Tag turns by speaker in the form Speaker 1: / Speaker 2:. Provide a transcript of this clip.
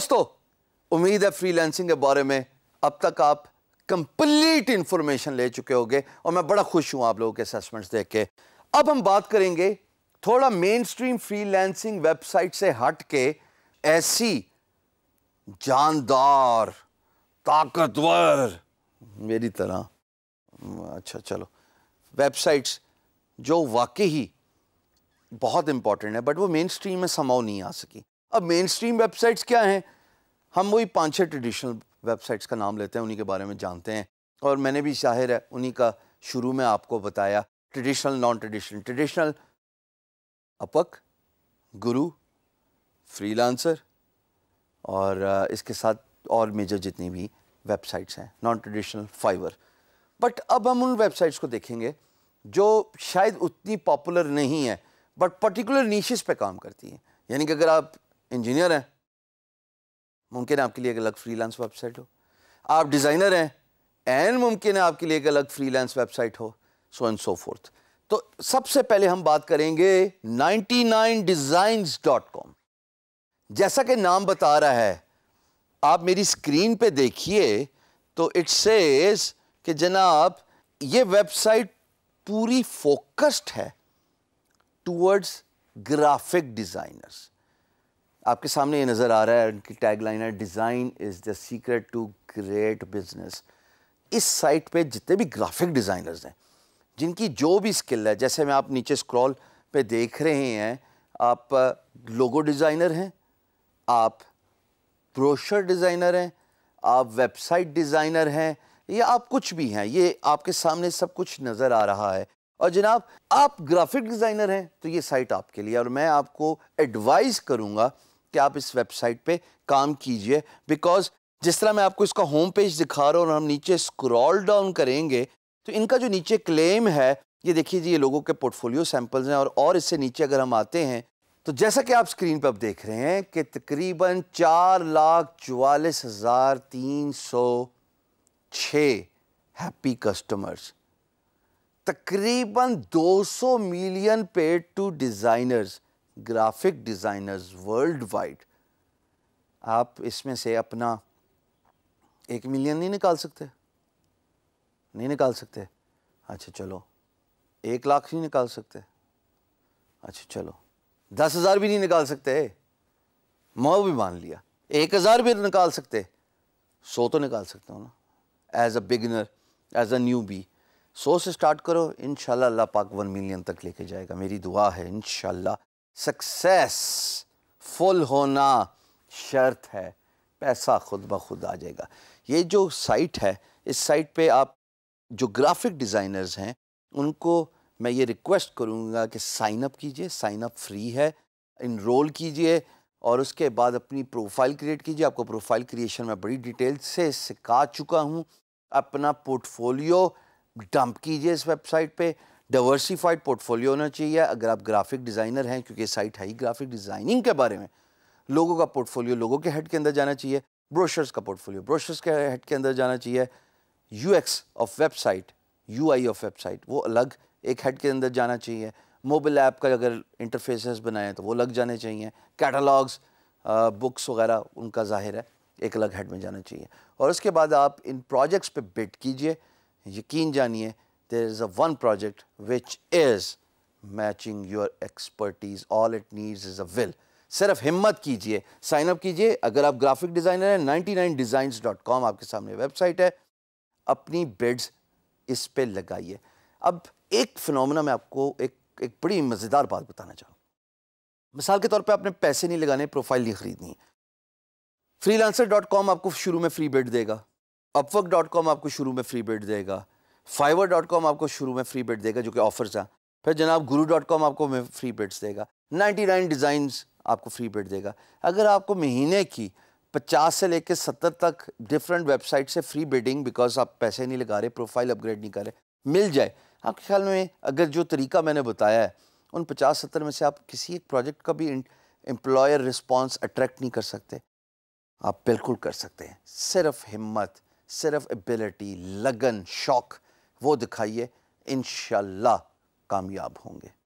Speaker 1: दोस्तों उम्मीद है फ्रीलांसिंग के बारे में अब तक आप कंप्लीट इंफॉर्मेशन ले चुके होंगे और मैं बड़ा खुश हूं आप लोगों के असेसमेंट्स देख के अब हम बात करेंगे थोड़ा मेन स्ट्रीम फ्रीलैंसिंग वेबसाइट से हट के ऐसी जानदार ताकतवर मेरी तरह अच्छा चलो वेबसाइट्स जो वाकई ही बहुत इंपॉर्टेंट है बट वो मेन स्ट्रीम में समाव नहीं आ सकी अब मेन स्ट्रीम वेबसाइट्स क्या हैं हम वही पाँच छः ट्रेडिशनल वेबसाइट्स का नाम लेते हैं उन्हीं के बारे में जानते हैं और मैंने भी शाहिर है उन्हीं का शुरू में आपको बताया ट्रेडिशनल नॉन ट्रेडिशनल ट्रेडिशनल अपक गुरु फ्रीलांसर और इसके साथ और मेजर जितनी भी वेबसाइट्स हैं नॉन ट्रेडिशनल फाइवर बट अब हम उन वेबसाइट्स को देखेंगे जो शायद उतनी पॉपुलर नहीं है बट पर्टिकुलर नीशेस पे काम करती हैं यानी कि अगर आप इंजीनियर हैं मुमकिन है आपके लिए एक अलग फ्रीलांस वेबसाइट हो आप डिज़ाइनर हैं एन मुमकिन है आपके लिए एक अलग फ्रीलांस वेबसाइट हो सो एंड सो फोर्थ तो सबसे पहले हम बात करेंगे 99designs.com जैसा कि नाम बता रहा है आप मेरी स्क्रीन पे देखिए तो इट सेज कि जनाब ये वेबसाइट पूरी फोकस्ड है टूवर्ड्स ग्राफिक डिज़ाइनर्स आपके सामने ये नज़र आ रहा है उनकी टैग लाइन है design is the secret to great business इस साइट पे जितने भी ग्राफिक डिज़ाइनर्स हैं जिनकी जो भी स्किल है जैसे मैं आप नीचे स्क्रॉल पे देख रहे हैं आप लोगो uh, डिज़ाइनर हैं आप ब्रोशर डिज़ाइनर हैं आप वेबसाइट डिज़ाइनर हैं या आप कुछ भी हैं ये आपके सामने सब कुछ नज़र आ रहा है और जनाब आप ग्राफिक डिज़ाइनर हैं तो ये साइट आपके लिए और मैं आपको एडवाइस करूँगा कि आप इस वेबसाइट पे काम कीजिए बिकॉज जिस तरह मैं आपको इसका होम पेज दिखा रहा हूँ और हम नीचे स्क्रॉल डाउन करेंगे तो इनका जो नीचे क्लेम है ये देखिए जी ये लोगों के पोर्टफोलियो सैंपल्स हैं और और इससे नीचे अगर हम आते हैं तो जैसा कि आप स्क्रीन पर आप देख रहे हैं कि तकरीबन चार लाख चवालीस हज़ार तीन सौ छप्पी हैप्पी कस्टमर्स तकरीबन दो सौ million paid to designers graphic designers world wide आप इसमें से अपना एक मिलियन नहीं निकाल सकते नहीं निकाल सकते अच्छा चलो एक लाख नहीं निकाल सकते अच्छा चलो दस हज़ार भी नहीं निकाल सकते मैं भी मान लिया एक हज़ार भी निकाल सकते सौ तो निकाल सकते हो ना as a beginner as a newbie सौ से स्टार्ट करो इन अल्लाह पाक वन मिलियन तक लेके जाएगा मेरी दुआ है इन सक्सेस फुल होना शर्त है पैसा खुद ब खुद आ जाएगा ये जो साइट है इस साइट पे आप जो ग्राफिक डिज़ाइनर्स हैं उनको मैं ये रिक्वेस्ट करूँगा कि साइन अप कीजिए साइन अप फ्री है इनरोल कीजिए और उसके बाद अपनी प्रोफाइल क्रिएट कीजिए आपको प्रोफाइल क्रिएशन में बड़ी डिटेल से सिखा चुका हूँ अपना पोर्टफोलियो डंप कीजिए इस वेबसाइट पे डाइवर्सिफाइड पोर्टफोलियो होना चाहिए अगर आप ग्राफिक डिज़ाइनर हैं क्योंकि साइट है ही ग्राफिक डिज़ाइनिंग के बारे में लोगों का पोर्टफोलियो लोगों के हेड के अंदर जाना चाहिए ब्रोशर्स का पोर्टफोलियो ब्रोशर्स के हेड के अंदर जाना चाहिए यू ऑफ वेबसाइट यू ऑफ वेबसाइट वो अलग एक हेड के अंदर जाना चाहिए मोबाइल ऐप का अगर इंटरफेसेस बनाएं तो वो लग जाने चाहिए कैटलाग्स बुक्स वगैरह उनका जाहिर है एक अलग हेड में जाना चाहिए और उसके बाद आप इन प्रोजेक्ट्स पे बिट कीजिए यकीन जानिए there is a one project which is matching your expertise. All it needs is a will. सिर्फ हिम्मत कीजिए साइन अप कीजिए अगर आप ग्राफिक डिज़ाइनर हैं 99designs.com आपके सामने वेबसाइट है अपनी बिड्स इस पे लगाइए अब एक फिनोमेना मैं आपको एक एक बड़ी मज़ेदार बात बताना चाहूँ मिसाल के तौर पे आपने पैसे नहीं लगाने प्रोफाइल नहीं खरीदनी फ्रीलांसर डॉट कॉम आपको शुरू में फ्री बिड देगा अपवर्क डॉट कॉम आपको शुरू में फ्री बिड देगा फाइवर डॉट कॉम आपको शुरू में फ्री बेड देगा जो कि ऑफर था फिर जनाब गुरु डॉट कॉम आपको फ्री बेड्स देगा नाइन्टी नाइन डिज़ाइंस आपको फ्री बेड देगा अगर आपको महीने की पचास से लेकर सत्तर तक डिफरेंट वेबसाइट से फ्री बेडिंग बिकॉज आप पैसे नहीं लगा रहे प्रोफाइल अपग्रेड नहीं कर रहे मिल जाए आपके ख्याल में अगर जो तरीका मैंने बताया है उन पचास सत्तर में से आप किसी एक प्रोजेक्ट का भी एम्प्लॉयर रिस्पॉन्स अट्रैक्ट नहीं कर सकते आप बिल्कुल कर सकते हैं सिर्फ हिम्मत सिर्फ एबिलिटी लगन शौक़ वो दिखाइए इन कामयाब होंगे